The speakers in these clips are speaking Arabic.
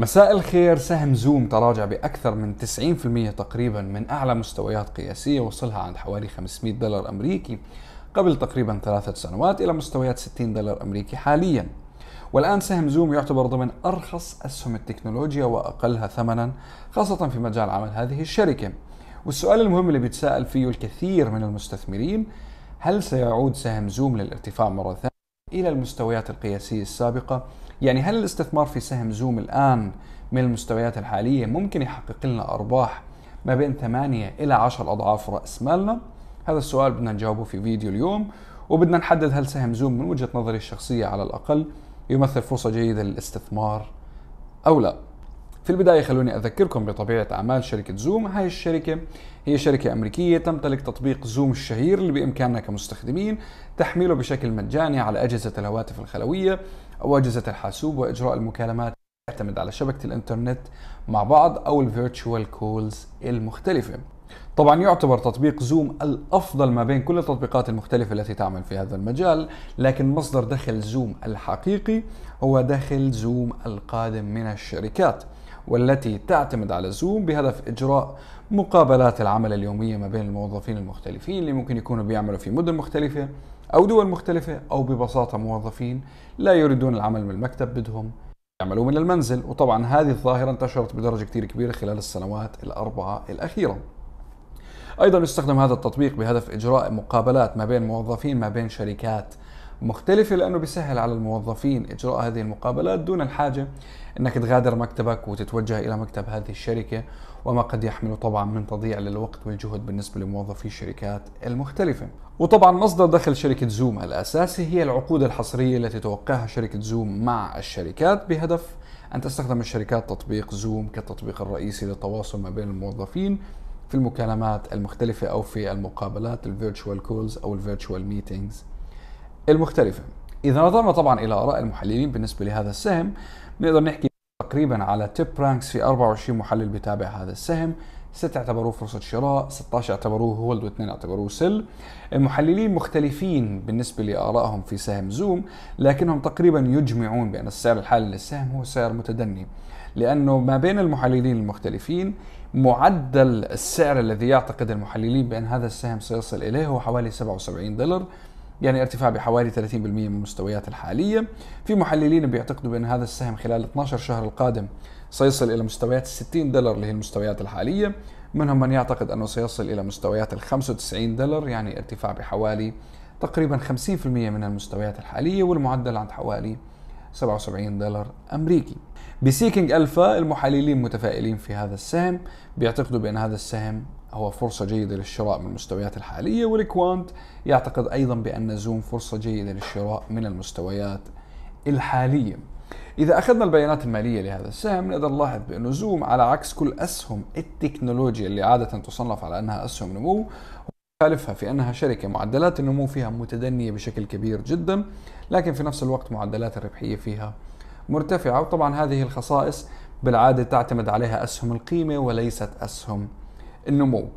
مساء الخير سهم زوم تراجع بأكثر من 90% تقريبا من أعلى مستويات قياسية وصلها عند حوالي 500 دولار أمريكي قبل تقريبا ثلاثة سنوات إلى مستويات 60 دولار أمريكي حاليا والآن سهم زوم يعتبر ضمن أرخص أسهم التكنولوجيا وأقلها ثمنا خاصة في مجال عمل هذه الشركة والسؤال المهم اللي بيتساءل فيه الكثير من المستثمرين هل سيعود سهم زوم للارتفاع مرة ثانية؟ إلى المستويات القياسية السابقة يعني هل الاستثمار في سهم زوم الآن من المستويات الحالية ممكن يحقق لنا أرباح ما بين 8 إلى 10 أضعاف رأس مالنا؟ هذا السؤال بدنا نجاوبه في فيديو اليوم وبدنا نحدد هل سهم زوم من وجهة نظري الشخصية على الأقل يمثل فرصة جيدة للاستثمار أو لا في البداية خلوني أذكركم بطبيعة أعمال شركة زوم هاي الشركة هي شركة أمريكية تمتلك تطبيق زوم الشهير اللي بإمكاننا كمستخدمين تحميله بشكل مجاني على أجهزة الهواتف الخلوية أو أجهزة الحاسوب وإجراء المكالمات تعتمد على شبكة الإنترنت مع بعض أو الفيرتشوال كولز المختلفة طبعا يعتبر تطبيق زوم الافضل ما بين كل التطبيقات المختلفه التي تعمل في هذا المجال لكن مصدر دخل زوم الحقيقي هو دخل زوم القادم من الشركات والتي تعتمد على زوم بهدف اجراء مقابلات العمل اليوميه ما بين الموظفين المختلفين اللي ممكن يكونوا بيعملوا في مدن مختلفه او دول مختلفه او ببساطه موظفين لا يريدون العمل من المكتب بدهم يعملوا من المنزل وطبعا هذه الظاهره انتشرت بدرجه كثير كبيره خلال السنوات الاربعه الاخيره أيضا يستخدم هذا التطبيق بهدف إجراء مقابلات ما بين موظفين ما بين شركات مختلفة لأنه بيسهل على الموظفين إجراء هذه المقابلات دون الحاجة أنك تغادر مكتبك وتتوجه إلى مكتب هذه الشركة وما قد يحمله طبعا من تضييع للوقت والجهد بالنسبة لموظفي الشركات المختلفة وطبعا مصدر دخل شركة زوم الأساسي هي العقود الحصرية التي توقعها شركة زوم مع الشركات بهدف أن تستخدم الشركات تطبيق زوم كالتطبيق الرئيسي للتواصل ما بين الموظفين في المكالمات المختلفة أو في المقابلات Virtual Calls أو Virtual Meetings المختلفة إذا نظرنا طبعا إلى آراء المحللين بالنسبة لهذا السهم نقدر نحكي تقريبا على تيب رانكس في 24 محلل بتابع هذا السهم 6 اعتبروه فرصة شراء 16 اعتبروه هولد واثنين اعتبروه سل المحللين مختلفين بالنسبة لآرائهم في سهم زوم لكنهم تقريبا يجمعون بأن السعر الحالي للسهم هو سعر متدني لأنه ما بين المحللين المختلفين معدل السعر الذي يعتقد المحللين بأن هذا السهم سيصل إليه هو حوالي 77 دولار يعني ارتفاع بحوالي 30% من المستويات الحالية في محللين بيعتقدوا بأن هذا السهم خلال 12 شهر القادم سيصل إلى مستويات 60 دولار اللي هي المستويات الحالية منهم من يعتقد أنه سيصل إلى مستويات 95 دولار يعني ارتفاع بحوالي تقريبا 50% من المستويات الحالية والمعدل عند حوالي 77 دولار أمريكي بسيكينج ألفا المحللين متفائلين في هذا السهم بيعتقدوا بأن هذا السهم هو فرصة جيدة للشراء من المستويات الحالية والكوانت يعتقد أيضا بأن زوم فرصة جيدة للشراء من المستويات الحالية إذا أخذنا البيانات المالية لهذا السهم نقدر نلاحظ بأنه زوم على عكس كل أسهم التكنولوجيا اللي عادة تصنف على أنها أسهم نمو يخالفها في أنها شركة معدلات النمو فيها متدنية بشكل كبير جدا لكن في نفس الوقت معدلات الربحية فيها مرتفعة وطبعا هذه الخصائص بالعادة تعتمد عليها أسهم القيمة وليست أسهم النمو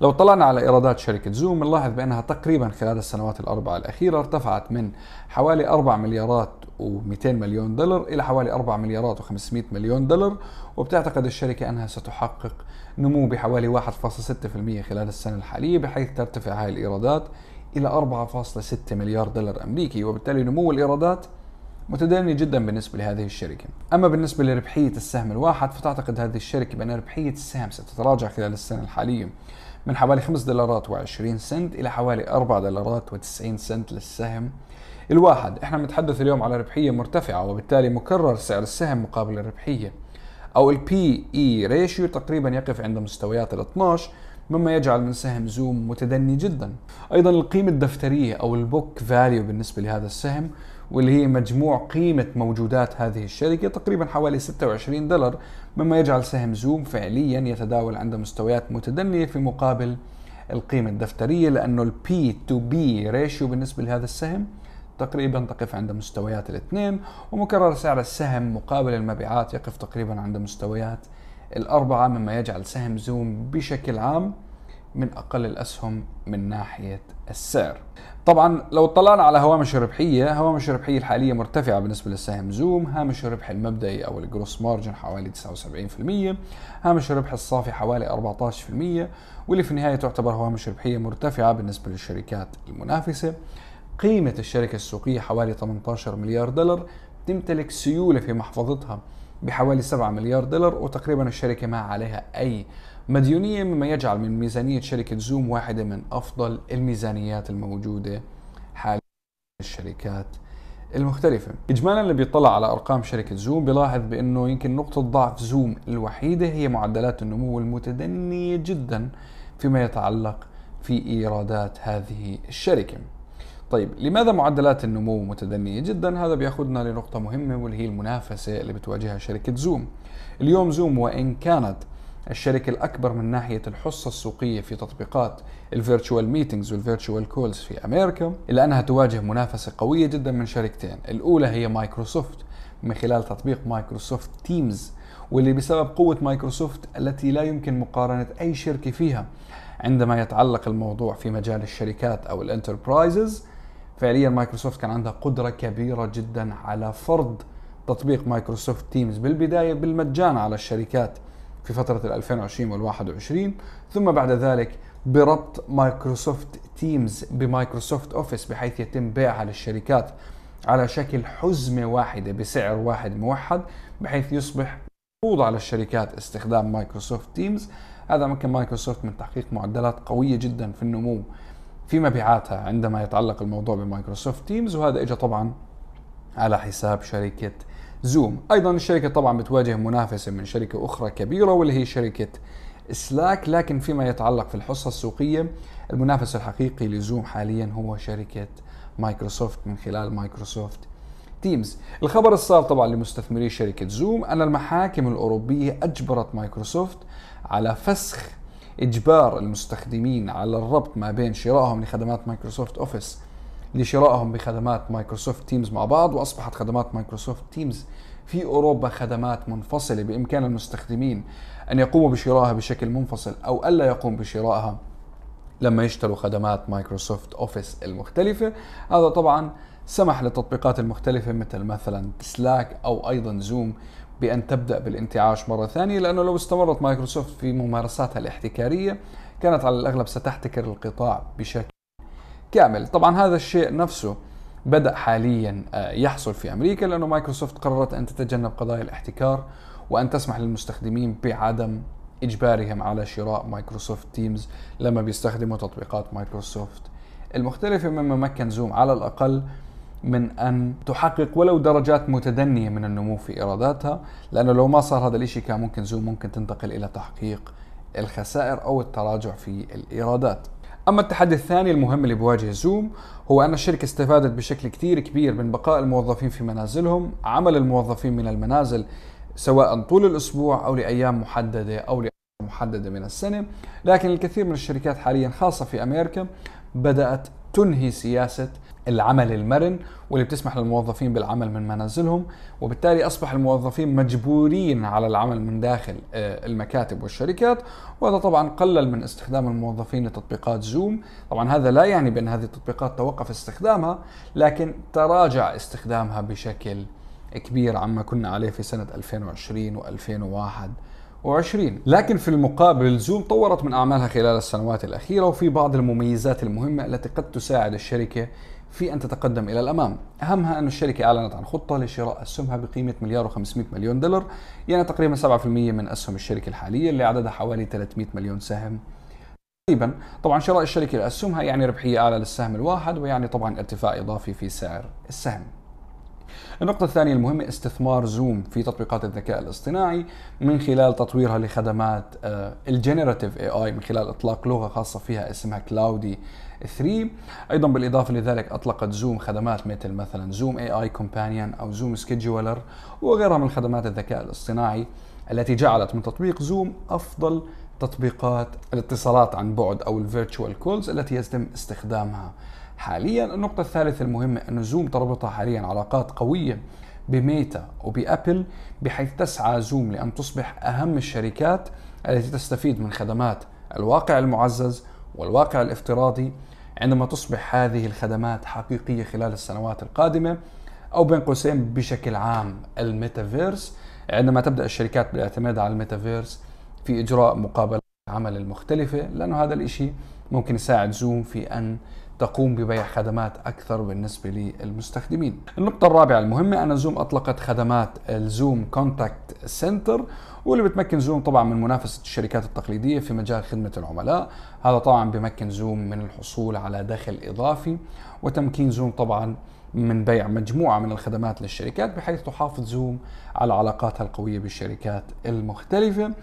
لو طلعنا على ايرادات شركه زوم نلاحظ بانها تقريبا خلال السنوات الاربعه الاخيره ارتفعت من حوالي 4 مليارات و200 مليون دولار الى حوالي 4 مليارات و500 مليون دولار وبتعتقد الشركه انها ستحقق نمو بحوالي 1.6% خلال السنه الحاليه بحيث ترتفع هاي الايرادات الى 4.6 مليار دولار امريكي وبالتالي نمو الايرادات متدني جدا بالنسبة لهذه الشركة أما بالنسبة لربحية السهم الواحد فتعتقد هذه الشركة بأن ربحية السهم ستتراجع خلال السنة الحالية من حوالي 5 دولارات و20 سنت إلى حوالي 4 دولارات و90 سنت للسهم الواحد احنا بنتحدث اليوم على ربحية مرتفعة وبالتالي مكرر سعر السهم مقابل الربحية أو P-E ratio تقريبا يقف عند مستويات الـ 12 مما يجعل من سهم زوم متدني جدا أيضا القيمة الدفترية أو البوك فاليو بالنسبة لهذا السهم واللي هي مجموع قيمة موجودات هذه الشركة تقريبا حوالي 26 دولار مما يجعل سهم زوم فعليا يتداول عند مستويات متدنية في مقابل القيمة الدفترية لأنه الـ P to B ratio بالنسبة لهذا السهم تقريبا تقف عند مستويات الاثنين ومكرر سعر السهم مقابل المبيعات يقف تقريبا عند مستويات الأربعة مما يجعل سهم زوم بشكل عام من أقل الأسهم من ناحية السعر طبعا لو طلعنا على هوامش الربحية هوامش الربحية الحالية مرتفعة بالنسبة للسهم زوم هامش الربح المبدئي أو الجروس مارجن حوالي 79% هامش الربح الصافي حوالي 14% واللي في النهاية تعتبر هوامش ربحية مرتفعة بالنسبة للشركات المنافسة قيمة الشركة السوقية حوالي 18 مليار دولار تمتلك سيولة في محفظتها بحوالي 7 مليار دولار وتقريبا الشركة ما عليها أي مديونية مما يجعل من ميزانية شركة زوم واحدة من أفضل الميزانيات الموجودة حاليا الشركات المختلفة إجمالا اللي بيطلع على أرقام شركة زوم بيلاحظ بأنه يمكن نقطة ضعف زوم الوحيدة هي معدلات النمو المتدنية جدا فيما يتعلق في إيرادات هذه الشركة طيب لماذا معدلات النمو متدنية جدا؟ هذا بياخذنا لنقطة مهمة واللي هي المنافسة اللي بتواجهها شركة زوم اليوم زوم وإن كانت الشركة الأكبر من ناحية الحصة السوقية في تطبيقات الفيرتشوال ميتينجز والفيرتشوال كولز في أمريكا إلا أنها تواجه منافسة قوية جدا من شركتين الأولى هي مايكروسوفت من خلال تطبيق مايكروسوفت تيمز واللي بسبب قوة مايكروسوفت التي لا يمكن مقارنة أي شركة فيها عندما يتعلق الموضوع في مجال الشركات أو الانتربرايزز فعليا مايكروسوفت كان عندها قدرة كبيرة جدا على فرض تطبيق مايكروسوفت تيمز بالبداية بالمجان على الشركات في فترة 2020 وال 21 ثم بعد ذلك بربط مايكروسوفت تيمز بمايكروسوفت اوفيس بحيث يتم بيعها للشركات على شكل حزمة واحدة بسعر واحد موحد بحيث يصبح مفروض على الشركات استخدام مايكروسوفت تيمز هذا مكن مايكروسوفت من تحقيق معدلات قوية جدا في النمو في مبيعاتها عندما يتعلق الموضوع بمايكروسوفت تيمز وهذا اجى طبعا على حساب شركة زوم ايضا الشركه طبعا بتواجه منافسه من شركه اخرى كبيره واللي هي شركه سلاك لكن فيما يتعلق في الحصه السوقيه المنافس الحقيقي لزوم حاليا هو شركه مايكروسوفت من خلال مايكروسوفت تيمز الخبر الصار طبعا لمستثمري شركة زوم أن المحاكم الأوروبية أجبرت مايكروسوفت على فسخ إجبار المستخدمين على الربط ما بين شرائهم لخدمات مايكروسوفت أوفيس لشرائهم بخدمات مايكروسوفت تيمز مع بعض واصبحت خدمات مايكروسوفت تيمز في اوروبا خدمات منفصله بامكان المستخدمين ان يقوموا بشرائها بشكل منفصل او الا يقوم بشرائها لما يشتروا خدمات مايكروسوفت اوفيس المختلفه هذا طبعا سمح للتطبيقات المختلفة مثل مثلا سلاك أو أيضا زوم بأن تبدأ بالانتعاش مرة ثانية لأنه لو استمرت مايكروسوفت في ممارساتها الاحتكارية كانت على الأغلب ستحتكر القطاع بشكل كامل طبعا هذا الشيء نفسه بدأ حاليا آه، يحصل في أمريكا لأنه مايكروسوفت قررت أن تتجنب قضايا الاحتكار وأن تسمح للمستخدمين بعدم إجبارهم على شراء مايكروسوفت تيمز لما بيستخدموا تطبيقات مايكروسوفت المختلفة مما مكن زوم على الأقل من أن تحقق ولو درجات متدنية من النمو في إيراداتها لأنه لو ما صار هذا الإشي كان ممكن زوم ممكن تنتقل إلى تحقيق الخسائر أو التراجع في الإيرادات اما التحدي الثاني المهم اللي بواجه زوم هو ان الشركه استفادت بشكل كتير كبير من بقاء الموظفين في منازلهم، عمل الموظفين من المنازل سواء طول الاسبوع او لايام محدده او لأيام محدده من السنه، لكن الكثير من الشركات حاليا خاصه في امريكا بدات تنهي سياسه العمل المرن واللي بتسمح للموظفين بالعمل من منازلهم وبالتالي أصبح الموظفين مجبورين على العمل من داخل آه، المكاتب والشركات وهذا طبعا قلل من استخدام الموظفين لتطبيقات زوم طبعا هذا لا يعني بأن هذه التطبيقات توقف استخدامها لكن تراجع استخدامها بشكل كبير عما كنا عليه في سنة 2020 و2001 لكن في المقابل زوم طورت من أعمالها خلال السنوات الأخيرة وفي بعض المميزات المهمة التي قد تساعد الشركة في أن تتقدم إلى الأمام أهمها أن الشركة أعلنت عن خطة لشراء أسهمها بقيمة مليار و500 مليون دولار يعني تقريبا 7% من أسهم الشركة الحالية اللي عددها حوالي 300 مليون سهم تقريبا طبعا شراء الشركة لأسهمها يعني ربحية أعلى للسهم الواحد ويعني طبعا ارتفاع إضافي في سعر السهم النقطة الثانية المهمة استثمار زوم في تطبيقات الذكاء الاصطناعي من خلال تطويرها لخدمات الجنراتيف اي اي من خلال اطلاق لغة خاصة فيها اسمها كلاودي 3 ايضا بالاضافه لذلك اطلقت زوم خدمات مثل مثلا زوم اي اي كومبانيون او زوم سكيدجولر وغيرها من خدمات الذكاء الاصطناعي التي جعلت من تطبيق زوم افضل تطبيقات الاتصالات عن بعد او الفيرتشوال كولز التي يتم استخدامها حاليا النقطة الثالثة المهمة أن زوم تربطها حاليا علاقات قوية بميتا وبأبل بحيث تسعى زوم لأن تصبح أهم الشركات التي تستفيد من خدمات الواقع المعزز والواقع الافتراضي عندما تصبح هذه الخدمات حقيقية خلال السنوات القادمة أو بين قوسين بشكل عام الميتافيرس عندما تبدأ الشركات بالاعتماد على الميتافيرس في إجراء مقابلات العمل المختلفة لأنه هذا الإشي ممكن يساعد زوم في أن تقوم ببيع خدمات أكثر بالنسبة للمستخدمين النقطة الرابعة المهمة أن زوم أطلقت خدمات الزوم كونتاكت سنتر واللي بتمكن زوم طبعا من منافسه الشركات التقليديه في مجال خدمه العملاء هذا طبعا بيمكن زوم من الحصول على دخل اضافي وتمكين زوم طبعا من بيع مجموعه من الخدمات للشركات بحيث تحافظ زوم على علاقاتها القويه بالشركات المختلفه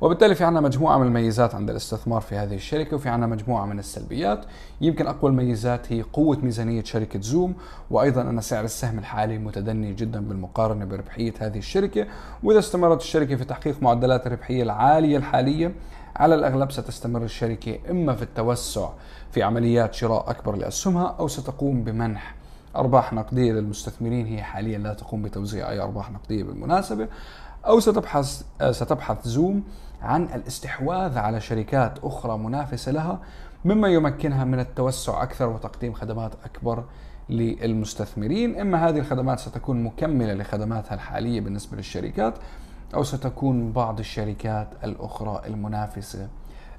وبالتالي في عنا مجموعة من الميزات عند الاستثمار في هذه الشركة وفي عنا مجموعة من السلبيات يمكن أقوى الميزات هي قوة ميزانية شركة زوم وأيضا أن سعر السهم الحالي متدني جدا بالمقارنة بربحية هذه الشركة وإذا استمرت الشركة في تحقيق معدلات الربحية العالية الحالية على الأغلب ستستمر الشركة إما في التوسع في عمليات شراء أكبر لأسهمها أو ستقوم بمنح أرباح نقدية للمستثمرين هي حاليا لا تقوم بتوزيع أي أرباح نقدية بالمناسبة أو ستبحث آه، ستبحث زوم عن الاستحواذ على شركات أخرى منافسة لها مما يمكنها من التوسع أكثر وتقديم خدمات أكبر للمستثمرين إما هذه الخدمات ستكون مكملة لخدماتها الحالية بالنسبة للشركات أو ستكون بعض الشركات الأخرى المنافسة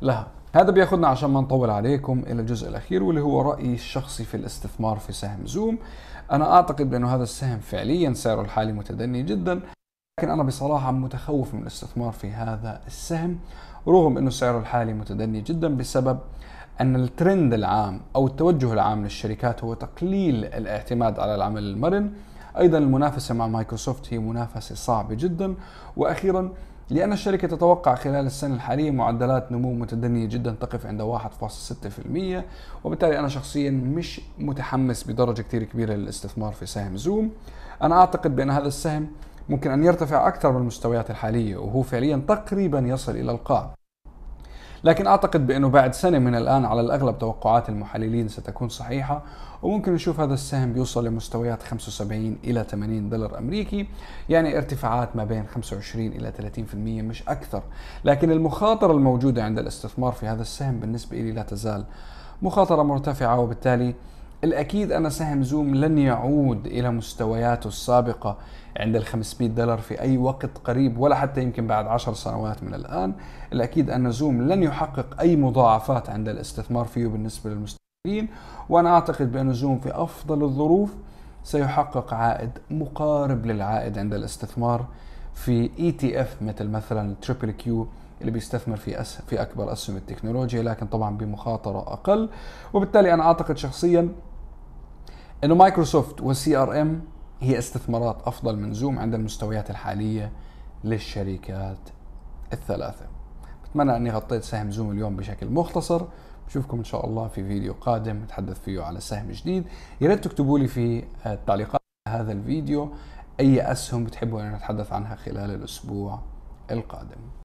لها هذا بياخذنا عشان ما نطول عليكم الى الجزء الاخير واللي هو رايي الشخصي في الاستثمار في سهم زوم انا اعتقد بانه هذا السهم فعليا سعره الحالي متدني جدا لكن انا بصراحه متخوف من الاستثمار في هذا السهم رغم انه سعره الحالي متدني جدا بسبب ان الترند العام او التوجه العام للشركات هو تقليل الاعتماد على العمل المرن ايضا المنافسه مع مايكروسوفت هي منافسه صعبه جدا واخيرا لأن الشركة تتوقع خلال السنة الحالية معدلات نمو متدنية جدا تقف عند 1.6% وبالتالي أنا شخصيا مش متحمس بدرجة كتير كبيرة للاستثمار في سهم زوم أنا أعتقد بأن هذا السهم ممكن أن يرتفع أكثر من المستويات الحالية وهو فعليا تقريبا يصل إلى القاع لكن أعتقد بأنه بعد سنة من الآن على الأغلب توقعات المحللين ستكون صحيحة وممكن نشوف هذا السهم بيوصل لمستويات 75 إلى 80 دولار أمريكي يعني ارتفاعات ما بين 25 إلى 30% مش أكثر لكن المخاطرة الموجودة عند الاستثمار في هذا السهم بالنسبة لي لا تزال مخاطرة مرتفعة وبالتالي الأكيد أن سهم زوم لن يعود إلى مستوياته السابقة عند ال 500 دولار في أي وقت قريب ولا حتى يمكن بعد 10 سنوات من الآن الأكيد أن زوم لن يحقق أي مضاعفات عند الاستثمار فيه بالنسبة للمستثمرين وأنا أعتقد بأن زوم في أفضل الظروف سيحقق عائد مقارب للعائد عند الاستثمار في اي تي اف مثل مثلا تريبل كيو اللي بيستثمر في أس... في اكبر اسهم التكنولوجيا لكن طبعا بمخاطره اقل وبالتالي انا اعتقد شخصيا انه مايكروسوفت والسي ار ام هي استثمارات افضل من زوم عند المستويات الحاليه للشركات الثلاثه. بتمنى اني غطيت سهم زوم اليوم بشكل مختصر بشوفكم ان شاء الله في فيديو قادم نتحدث فيه على سهم جديد يا ريت تكتبوا لي في التعليقات هذا الفيديو اي اسهم بتحبوا ان نتحدث عنها خلال الاسبوع القادم